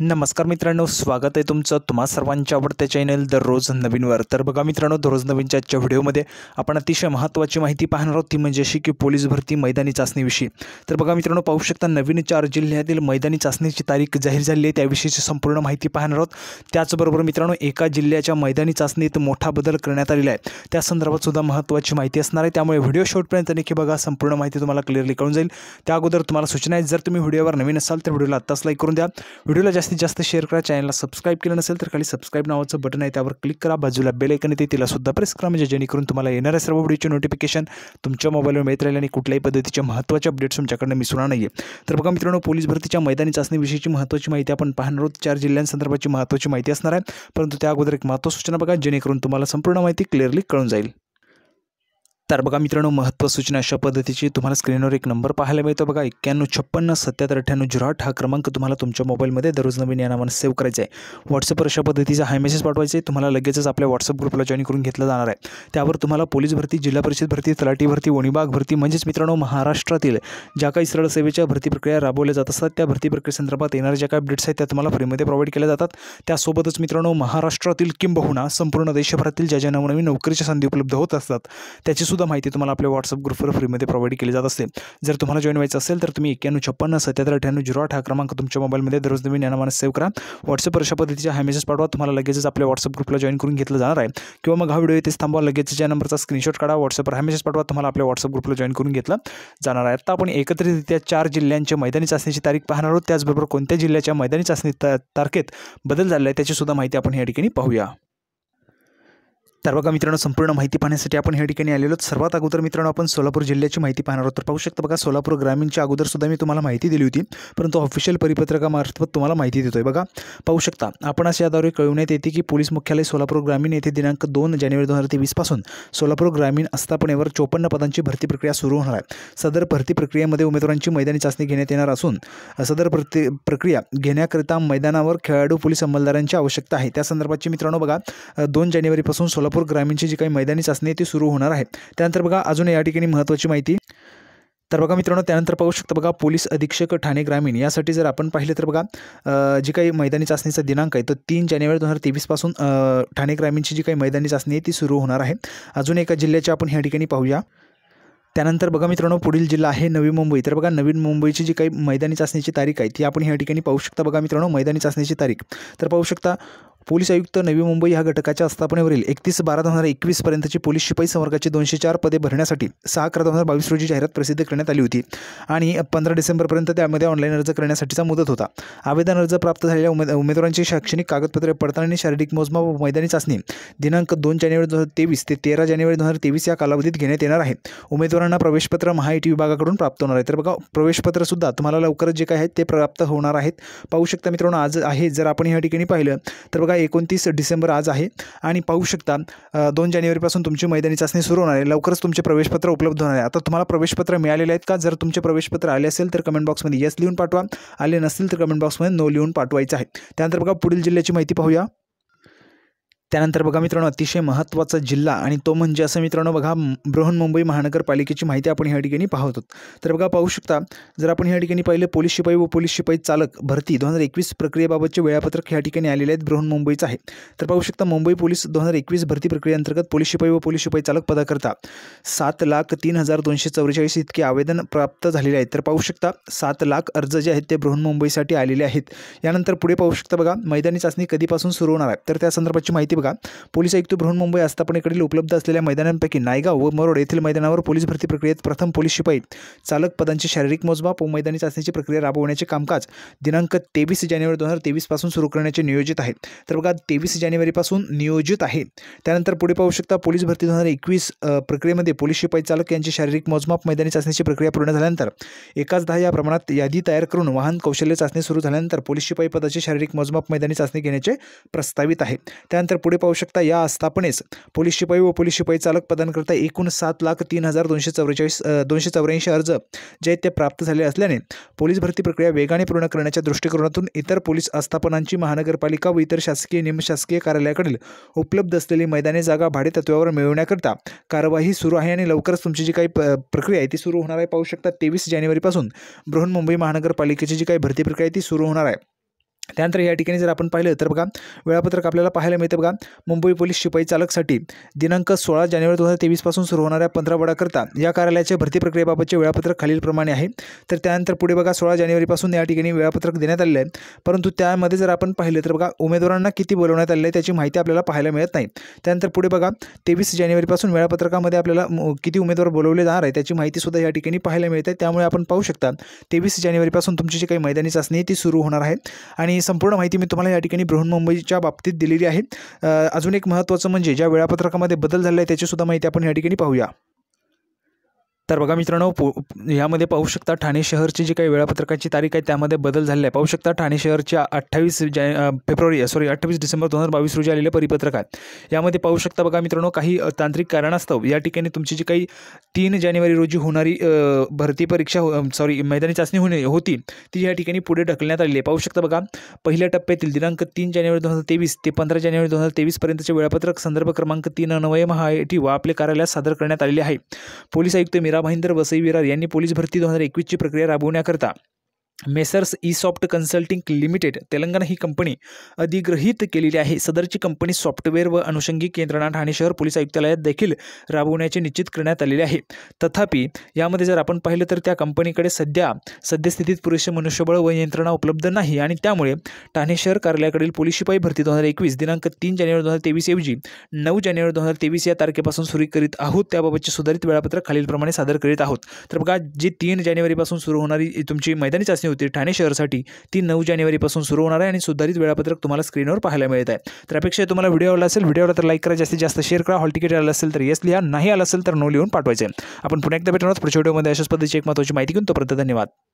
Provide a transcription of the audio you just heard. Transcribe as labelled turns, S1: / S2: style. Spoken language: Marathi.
S1: नमस्कार मित्रांनो स्वागत आहे तुमचं तुम्हा सर्वांच्या आवडत्या चॅनल दररोज नवीनवर तर बघा मित्रांनो दररोज नवीनच्या आजच्या व्हिडिओमध्ये आपण अतिशय महत्त्वाची माहिती पाहणार आहोत ती म्हणजे अशी की पोलीस भरती मैदानी चाचणीविषयी तर बघा मित्रांनो पाहू शकता नवीन चार जिल्ह्यातील मैदानी चाचणीची तारीख जाहीर झाली आहे त्याविषयीची संपूर्ण माहिती पाहणार आहोत त्याचबरोबर मित्रांनो एका जिल्ह्याच्या मैदानी चाचणीत मोठा बदल करण्यात आलेला आहे त्या संदर्भात सुद्धा महत्त्वाची माहिती असणार आहे त्यामुळे व्हिडिओ शेवटपर्यंत नक्की बघा संपूर्ण माहिती तुम्हाला क्लिअरली कळून जाईल त्या अगोदर तुम्हाला सूचना आहे जर तुम्ही व्हिडिओवर नवीन असाल तर व्हिडिओला आत्ताच लाईक करून द्या व्हिडिओला जास्तीत जास्त शेअर करा चॅनलला सबस्क्राईब केलं नसेल तर खाली सबस्क्राईब नावाचं बटन आहे त्यावर क्लिक करा बाजूला बेल आयकन येते तिला सुद्धा प्रेस करा म्हणजे जेणेकरून तुम्हाला येणाऱ्या सर्व व्हिडिओचे नोटिफिकेशन तुमच्या मोबाईलवर मिळत राहील आणि कुठल्याही पद्धतीचे महत्त्वाचे अपडेट्स तुमच्याकडनं मिस नाही नाही तर बघा मित्रांनो पोलीस भरतीच्या मैदानी चाचणीविषयीची महत्त्वाची माहिती आपण पाहणार आहोत चार जिल्ह्यांसंदर्भाची महत्त्वाची माहिती असणार आहे परंतु त्या अगोदर एक महत्त्व सूचना बघा जेणेकरून तुम्हाला संपूर्ण माहिती क्लिअरली कळून जाईल तर बघा मित्रांनो महत्त्व सूचना अशा पद्धतीची तुम्हाला स्क्रीनवर एक नंबर पाहायला मिळतो बघा एक्क्याण्णव छप्पन्न सत्याहत्तर अठ्ठ्याण्णव झिरो आठ हा क्रमांक तुम्हाला तुमच्या मोबाईलमध्ये दररोज नवीन या नावानं सेव्ह करायचं आहे व्हॉट्सअपवर अशा पद्धतीचा हाय मेसेज पाठवायचे तुम्हाला लगेचच आपल्या व्हॉट्सअप ग्रुपला जॉईन करून घेतलं जाणार आहे त्यावर तुम्हाला पोलीस भरती जिल्हा परिषद भरती तलाठी भरती वणीबाग भरती म्हणजेच मित्रांनो महाराष्ट्रातील ज्या काही सरळ सेवेच्या भरती प्रक्रिया राबवल्या जात असतात त्या भरती प्रक्रियेसंदर्भात येणाऱ्या ज्या काही अपडेट्स आहेत त्या तुम्हाला फ्रीमध्ये प्रोव्हाइड केल्या जातात त्यासोबतच मित्रांनो महाराष्ट्रातील किंबहुना संपूर्ण देशभरातील ज्या ज्या नवनवीन नोकरीच्या संधी उपलब्ध होत असतात त्याची सुद्धा माहिती तुम्हाला आपल्या व्हॉट्सअप ग्रुपवर फ्रीमध्ये प्रोव्हाइड केली जात असते जर तुम्हाला जॉईन व्हायचं असेल तर तुम्ही एक्क्याण्णव छप्पन्न सत्याहत्तर अठ्याण्णव झिरो आठ हा क्रमांक तुमच्या मोबाईलमध्ये दररोज नवीन यानामान सेव्ह करा व्हॉट्सअप अशा पद्धतीच्या हा मेसेज पाठवा तुम्हाला लगेचच आपल्या व्हॉट्सअप ग्रुपला जॉईन करून घेतलं जाणार आहे किंवा मग हा व्हिडिओ येथेच थांबवा लगेच या नंबरचा स्क्रीनशॉट काढा व्हॉट्सअपवर हा मेसेज पाठवा तुम्हाला आपल्या व्हॉट्सअप ग्रुपला जॉईन करून घेतलं जाणार आहे आता आपण एकत्रितरित्या चार जिल्ह्यांच्या मैदानी चाचणीची तारीख पाहणार आहोत त्याचबरोबर कोणत्या जिल्ह्याच्या मैदानी चाचणी तारखेत बदल झाला आहे त्याची सुद्धा माहिती आपण या ठिकाणी पाहूया तर बघा मित्रांनो संपूर्ण माहिती पाहण्यासाठी आपण ह्या ठिकाणी आलेलो सर्वात अगोदर मित्रांनो आपण सोलापूर जिल्ह्याची माहिती पाहणार आहोत तर पाहू शकता बघा सोलापूर ग्रामीणच्या अगोदर सुद्धा मी तुम्हाला माहिती दिली होती परंतु ऑफिशियल परिपत्रकामार्फत तुम्हाला माहिती देतोय बघा पाहू शकता आपण असे याद्वारे कळवण्यात येते की पोलीस मुख्यालय सोलापूर ग्रामीण येथे दिनांक दोन जानेवारी दोन हजार सोलापूर ग्रामीण आस्थापनेवर चोपन्न पदांची भरती प्रक्रिया सुरू होणार आहे सदर भरती प्रक्रियेमध्ये उमेदवारांची मैदानी चाचणी घेण्यात येणार असून सदर भरती प्रक्रिया घेण्याकरिता मैदानावर खेळाडू पोलीस अंमलदारांची आवश्यकता आहे त्या मित्रांनो बघा दोन जानेवारीपासून सोलापूर कोल्हापूर ग्रामीणची जी काही मैदानी चाचणी ती सुरू होणार आहे त्यानंतर बघा अजून या ठिकाणी महत्त्वाची माहिती तर बघा मित्रांनो त्यानंतर पाहू शकता बघा पोलीस अधीक्षक ठाणे ग्रामीण यासाठी जर आपण पाहिलं तर बघा जी काही मैदानी चाचणीचा दिनांक आहे तो तीन जानेवारी दोन हजार तेवीसपासून ठाणे ग्रामीणची जी काही मैदानी चाचणी आहे ती सुरू होणार आहे अजून एका जिल्ह्याची आपण ह्या ठिकाणी पाहूया त्यानंतर बघा मित्रांनो पुढील जिल्हा आहे नवी मुंबई तर बघा नवीन मुंबईची जी काही मैदानी चाचणीची तारीख आहे ती आपण या ठिकाणी पाहू शकता बघा मित्रांनो मैदानी चाचणीची तारीख तर पाहू शकता पोलीस आयुक्त नवी मुंबई या घटकाच्या आस्थापनेवरील एकतीस बारा दोन हजार एकवीस पर्यंतची पोलीस शिपाई संवर्गाची दोनशे चार पदे भरण्यासाठी सहा अकरा दोन हजार बावीस रोजी जाहिरात प्रसिद्ध करण्यात आली होती आणि पंधरा डिसेंबरपर्यंत त्यामध्ये ऑनलाईन अर्ज करण्यासाठीचा मुदत होता आवेदन अर्ज प्राप्त झालेल्या उमेद उमेदवारांची शैक्षणिक कागदपत्रे पडताळणी शारीरिक मोजमाप मैदानी चाचणी दिनांक दोन जानेवारी दोन हजार तेवीस ते तेरा जानेवारी दोन हजार तेवीस या कालावधीत घेण्यात येणार आहे उमेदवारांना प्रवेशपत्र महाआयटी विभागाकडून प्राप्त होणार आहे तर बघा प्रवेशपत्रसुद्धा तुम्हाला लवकरच जे काय आहे ते प्राप्त होणार आहेत पाहू शकता मित्रांनो आज आहे जर आपण या ठिकाणी पाहिलं तर बघा बघा एकोणतीस डिसेंबर आज आहे आणि पाहू शकता दोन जानेवारीपासून तुमची मैदानी चाचणी सुरू होणार आहे लवकरच तुमचे प्रवेशपत्र उपलब्ध होणार आहे आता तुम्हाला प्रवेशपत्र मिळालेले आहेत का जर तुमचे प्रवेशपत्र आले असेल तर कमेंट बॉक्समध्ये येस लिहून पाठवा आले नसतील तर कमेंट बॉक्समध्ये नो लिहून पाठवायचं आहे त्यानंतर बघा पुढील जिल्ह्याची माहिती पाहूया त्यानंतर बघा मित्रांनो अतिशय महत्त्वाचा जिल्हा आणि तो म्हणजे असं मित्रांनो बघा बृहन्मुंबई महानगरपालिकेची माहिती आपण या ठिकाणी पाहतो तर बघा पाहू शकता जर आपण ह्या ठिकाणी पाहिलं पोलीस शिपाई व पोलीस शिपाई चालक भरती दोन हजार एकवीस प्रक्रियेबाबतचे वेळापत्रक या ठिकाणी आलेले आहेत मुंबईचं आहे तर पाहू शकता मुंबई पोलीस दोन हजार एकवीस भरती प्रक्रियेअंतर्गत पोलीस शिपाई व पोलीस शिपाई चालक पदाकरता सात लाख तीन हजार दोनशे चौवेचाळीस इतके आवेदन प्राप्त झालेले आहेत तर पाहू शकता सात लाख अर्ज जे आहेत ते बृहन्मुंबईसाठी आलेले आहेत यानंतर पुढे पाहू शकता बघा मैदानी चाचणी कधीपासून सुरू होणार आहे तर त्या संदर्भाची माहिती बघा पोलीस आयुक्त बृहन्मुंबई आस्थापनेकडील उपलब्ध असलेल्या मैदानांपैकी नायगाव व मरोड येथील मैदानावर पोलीस भरती प्रक्रियेत प्रथम पोलीस शिपाई चालक पदांची शारीरिक मोजमाप व मैदानी चाचणीची प्रक्रिया राबवण्याचे कामकाज दिनांक तेवीस जानेवारी दोन हजार सुरू करण्याचे नियोजित आहे तर बघा तेवीस जानेवारीपासून नियोजित आहे त्यानंतर पुढे पाहू शकता पोलीस भरती दोन हजार एकवीस प्रक्रियेमध्ये पोलीस शिपाई चालक यांची शारीरिक मोजमाप मैदानी चाचणीची प्रक्रिया पूर्ण झाल्यानंतर एकाच दहा या प्रमाणात यादी तयार करून वाहन कौशल्य चाचणी सुरू झाल्यानंतर पोलीस शिपाई पदाची शारीरिक मोजमाप मैदानी चाचणी घेण्याचे प्रस्तावित आहे त्यानंतर पुढे पुढे पाहू शकता या आस्थापनेस पोलीस शिपाई व पोलीस शिपाई चालक पदांकरता एकूण सात लाख तीन हजार दोनशे चौवेचाळीस दोनशे चौऱ्याऐंशी अर्ज जे ते प्राप्त झाले असल्याने पोलीस भरती प्रक्रिया वेगाने पूर्ण करण्याच्या दृष्टिकोनातून इतर पोलीस आस्थापनांची महानगरपालिका व इतर शासकीय निमशासकीय कार्यालयाकडील उपलब्ध असलेली मैदानी जागा तत्वावर मिळवण्याकरता कारवाई सुरू आहे आणि लवकरच तुमची जी काही प्रक्रिया आहे ती सुरू होणार आहे पाहू शकता तेवीस जानेवारीपासून बृहन्मुंबई महानगरपालिकेची जी काही भरती प्रक्रिया आहे ती सुरू होणार आहे त्यानंतर या ठिकाणी जर आपण पाहिलं तर बघा वेळापत्रक आपल्याला पाहायला मिळतं बघा मुंबई पोलीस शिपाई चालकसाठी दिनांक सोळा जानेवारी दोन हजार तेवीसपासून सुरू होणाऱ्या पंधरावडाकरता या कार्यालयाच्या भरती प्रक्रियेबाबतचे वेळापत्रक खालीलप्रमाणे आहे तर त्यानंतर पुढे बघा सोळा जानेवारीपासून या ठिकाणी वेळापत्रक देण्यात आलेलं आहे परंतु त्यामध्ये जर आपण पाहिलं तर बघा उमेदवारांना किती बोलवण्यात आलेलं आहे त्याची माहिती आपल्याला पाहायला मिळत नाही त्यानंतर पुढे बघा तेवीस जानेवारीपासून वेळापत्रकामध्ये आपल्याला किती उमेदवार बोलवले जाणार आहे त्याची माहितीसुद्धा या ठिकाणी पाहायला मिळते त्यामुळे आपण पाहू शकता तेवीस जानेवारीपासून तुमची जी काही मैदानी चाचणी ती सुरू होणार आहे आणि आणि संपूर्ण माहिती मी तुम्हाला या ठिकाणी बृहन्मुंबईच्या बाबतीत दिलेली आहे अजून एक महत्त्वाचं म्हणजे ज्या वेळापत्रकामध्ये बदल झाला आहे त्याचीसुद्धा माहिती आपण या ठिकाणी पाहूया तर बघा मित्रांनो पो यामध्ये पाहू शकता ठाणे शहरची जी काही वेळापत्रकाची तारीख आहे त्यामध्ये बदल झालेला आहे पाहू शकता ठाणे शहरच्या अठ्ठावीस जा फेब्रुवारी सॉरी अठ्ठावीस डिसेंबर दोन हजार बावीस रोजी आलेले परिपत्रक आहे यामध्ये पाहू शकता बघा मित्रांनो काही तांत्रिक कारणास्तव या ठिकाणी तुमची जी काही तीन जानेवारी रोजी होणारी भरती परीक्षा सॉरी हो-, मैदानी चाचणी होणे होती ती या ठिकाणी पुढे ढकलण्यात आली आहे पाहू शकता बघा पहिल्या टप्प्यातील दिनांक तीन जानेवारी दोन हजार तेवीस ते पंधरा जानेवारी दोन हजार तेवीसपर्यंतचे वेळापत्रक संदर्भ क्रमांक तीन अन्वय महा टी व आपले कार्यालयात सादर करण्यात आलेले आहे पोलीस आयुक्त मीरा महेंद्र वसई विरार यांनी पोलीस भरती दोन हजार एकवीसची प्रक्रिया राबवण्याकरता messrs e soft consulting limited Telangana ही कंपनी अधिग्रहित केलेली आहे सदरची कंपनी सॉफ्टवेअर व अनुषंगिक यंत्रणा ठाणे शहर पोलीस आयुक्तालयात देखील राबवण्याचे निश्चित करण्यात आलेले आहे तथापि यामध्ये जर आपण पाहिलं तर त्या कंपनीकडे सध्या सद्यस्थितीत पुरेसे मनुष्यबळ व यंत्रणा उपलब्ध नाही आणि त्यामुळे ठाणे शहर कार्यालयाकडील पोलीस शिपाई भरती दोन हजार एकवीस दिनांक तीन जानेवारी दोन हजार तेवीस ऐवजी नऊ जानेवारी दोन हजार तेवीस या तारखेपासून सुरू करीत आहोत त्याबाबतचे सुधारित वेळापत्रक खालीलप्रमाणे सादर करीत आहोत तर बघा जी तीन जानेवारीपासून सुरू होणारी तुमची मैदानीच तपासणी होती ठाणे शहरासाठी ती नऊ जानेवारीपासून सुरू होणार आहे आणि सुधारित वेळापत्रक तुम्हाला स्क्रीनवर पाहायला मिळत आहे तर अपेक्षा तुम्हाला व्हिडिओ आला असेल व्हिडिओला तर लाईक करा जास्तीत जास्त शेअर करा हॉल तिकीट आलं असेल तर येस लिहा नाही आलं असेल तर नो लिहून पाठवायचे आपण पुन्हा एकदा भेटणार पुढच्या व्हिडिओमध्ये अशाच पद्धतीची एक महत्वाची माहिती घेऊन तोपर्यंत धन्यवाद